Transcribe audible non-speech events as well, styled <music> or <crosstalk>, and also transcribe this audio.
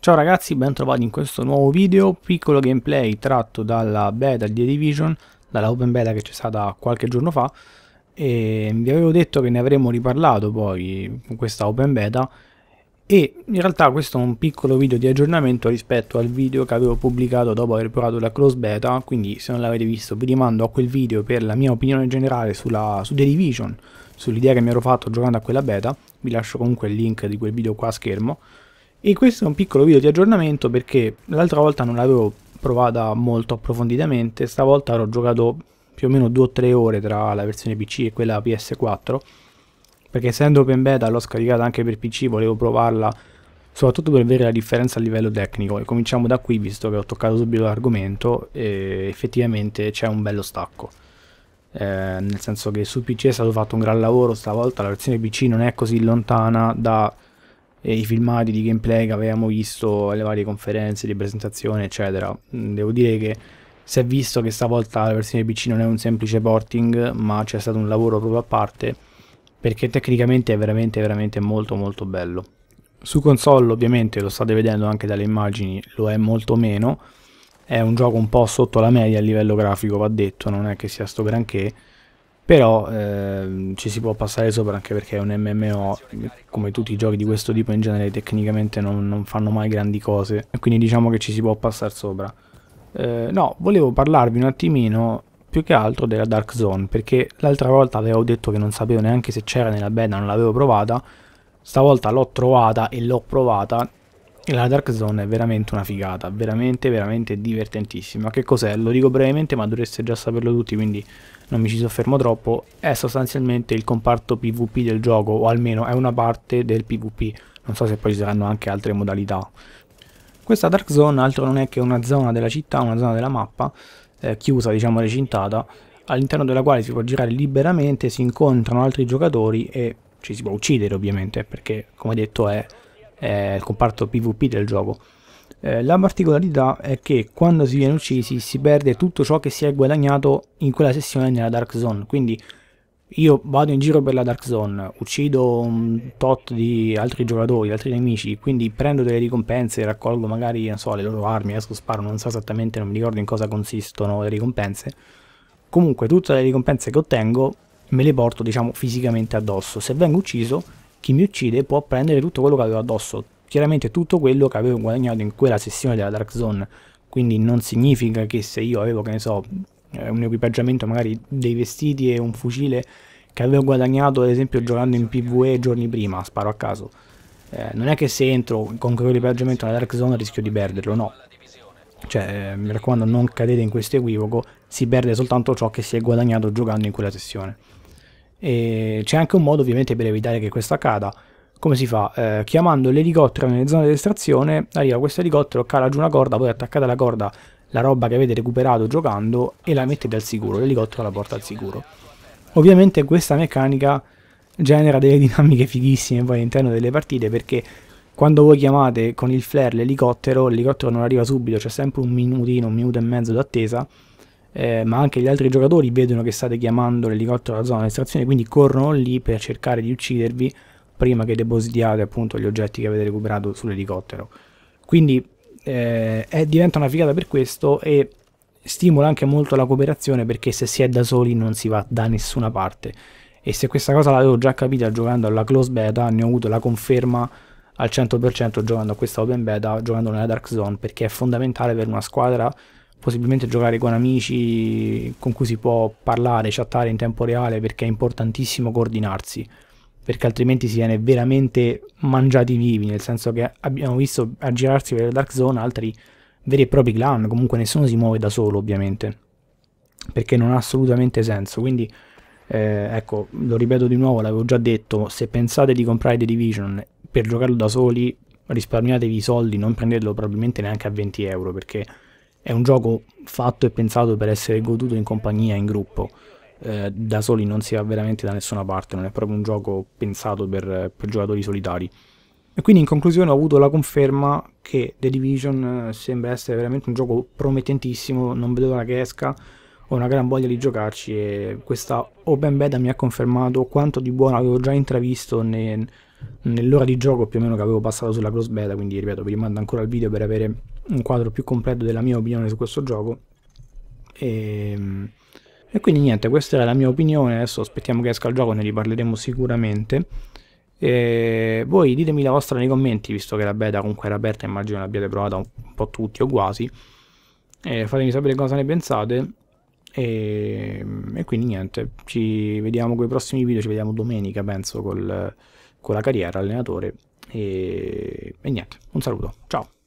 Ciao ragazzi, ben trovati in questo nuovo video, piccolo gameplay tratto dalla beta di The Division, dalla open beta che c'è stata qualche giorno fa e vi avevo detto che ne avremmo riparlato poi con questa open beta e in realtà questo è un piccolo video di aggiornamento rispetto al video che avevo pubblicato dopo aver provato la close beta, quindi se non l'avete visto vi rimando a quel video per la mia opinione generale sulla, su The Division, sull'idea che mi ero fatto giocando a quella beta, vi lascio comunque il link di quel video qua a schermo e questo è un piccolo video di aggiornamento perché l'altra volta non l'avevo provata molto approfonditamente, stavolta ho giocato più o meno 2 3 ore tra la versione PC e quella PS4 perché essendo open beta l'ho scaricata anche per PC, volevo provarla soprattutto per vedere la differenza a livello tecnico e cominciamo da qui visto che ho toccato subito l'argomento e effettivamente c'è un bello stacco eh, nel senso che sul PC è stato fatto un gran lavoro stavolta la versione PC non è così lontana da i filmati di gameplay che avevamo visto alle varie conferenze di presentazione, eccetera. Mm, devo dire che si è visto che stavolta la versione PC non è un semplice porting, ma c'è stato un lavoro proprio a parte, perché tecnicamente è veramente, veramente molto, molto bello. Su console, ovviamente, lo state vedendo anche dalle immagini, lo è molto meno. È un gioco un po' sotto la media a livello grafico, va detto, non è che sia sto granché però ehm, ci si può passare sopra anche perché è un MMO come tutti i giochi di questo tipo in genere tecnicamente non, non fanno mai grandi cose quindi diciamo che ci si può passare sopra eh, no, volevo parlarvi un attimino più che altro della Dark Zone perché l'altra volta avevo detto che non sapevo neanche se c'era nella beta, non l'avevo provata stavolta l'ho trovata e l'ho provata la Dark Zone è veramente una figata, veramente veramente divertentissima. Che cos'è? Lo dico brevemente ma dovreste già saperlo tutti quindi non mi ci soffermo troppo. È sostanzialmente il comparto PvP del gioco o almeno è una parte del PvP. Non so se poi ci saranno anche altre modalità. Questa Dark Zone altro non è che una zona della città, una zona della mappa, eh, chiusa diciamo recintata, all'interno della quale si può girare liberamente, si incontrano altri giocatori e ci si può uccidere ovviamente perché come detto è eh, il comparto PvP del gioco. Eh, la particolarità è che quando si viene uccisi si perde tutto ciò che si è guadagnato in quella sessione nella Dark Zone, quindi io vado in giro per la Dark Zone, uccido un tot di altri giocatori, altri nemici, quindi prendo delle ricompense, raccolgo magari, so, le loro armi, adesso sparo, non so esattamente, non mi ricordo in cosa consistono le ricompense. Comunque tutte le ricompense che ottengo me le porto, diciamo, fisicamente addosso. Se vengo ucciso chi mi uccide può prendere tutto quello che avevo addosso, chiaramente tutto quello che avevo guadagnato in quella sessione della Dark Zone, quindi non significa che se io avevo, che ne so, eh, un equipaggiamento magari dei vestiti e un fucile che avevo guadagnato ad esempio giocando in PvE giorni prima, sparo a caso, eh, non è che se entro con quell'equipaggiamento nella Dark Zone rischio di perderlo, no. Cioè, eh, mi raccomando, non cadete in questo equivoco, si perde soltanto ciò che si è guadagnato giocando in quella sessione. E c'è anche un modo ovviamente per evitare che questo accada. Come si fa? Eh, chiamando l'elicottero nelle zone di estrazione, arriva questo elicottero, cala giù una corda, poi attaccate alla corda la roba che avete recuperato giocando e la mettete al sicuro, l'elicottero la porta al sicuro. Ovviamente questa meccanica genera delle <laughs> dinamiche fighissime poi all'interno delle partite perché quando voi chiamate con il flare l'elicottero, l'elicottero non arriva subito, c'è sempre un minutino, un minuto e mezzo d'attesa eh, ma anche gli altri giocatori vedono che state chiamando l'elicottero alla zona di estrazione, quindi corrono lì per cercare di uccidervi prima che depositiate appunto gli oggetti che avete recuperato sull'elicottero. Quindi eh, è, diventa una figata per questo e stimola anche molto la cooperazione perché se si è da soli non si va da nessuna parte. E se questa cosa l'avevo già capita giocando alla close beta, ne ho avuto la conferma al 100% giocando a questa open beta, giocando nella Dark Zone, perché è fondamentale per una squadra possibilmente giocare con amici con cui si può parlare, chattare in tempo reale perché è importantissimo coordinarsi perché altrimenti si viene veramente mangiati vivi, nel senso che abbiamo visto aggirarsi per la Dark Zone altri veri e propri clan, comunque nessuno si muove da solo ovviamente, perché non ha assolutamente senso, quindi eh, ecco, lo ripeto di nuovo, l'avevo già detto, se pensate di comprare The Division per giocarlo da soli, risparmiatevi i soldi, non prendetelo probabilmente neanche a 20 euro, perché è un gioco fatto e pensato per essere goduto in compagnia, in gruppo. Eh, da soli non si va veramente da nessuna parte, non è proprio un gioco pensato per, per giocatori solitari. E quindi in conclusione ho avuto la conferma che The Division eh, sembra essere veramente un gioco promettentissimo, non vedo l'ora che esca, ho una gran voglia di giocarci e questa Open Beta mi ha confermato quanto di buono avevo già intravisto nei, nell'ora di gioco più o meno che avevo passato sulla cross beta, quindi ripeto, vi rimando ancora al video per avere un quadro più completo della mia opinione su questo gioco. E, ehm, e quindi niente, questa era la mia opinione, adesso aspettiamo che esca il gioco, ne riparleremo sicuramente. E voi ditemi la vostra nei commenti, visto che la beta comunque era aperta, immagino l'abbiate provata un po' tutti o quasi. E fatemi sapere cosa ne pensate. E, ehm, e quindi niente, ci vediamo con i prossimi video, ci vediamo domenica penso col con la carriera allenatore e, e niente, un saluto, ciao.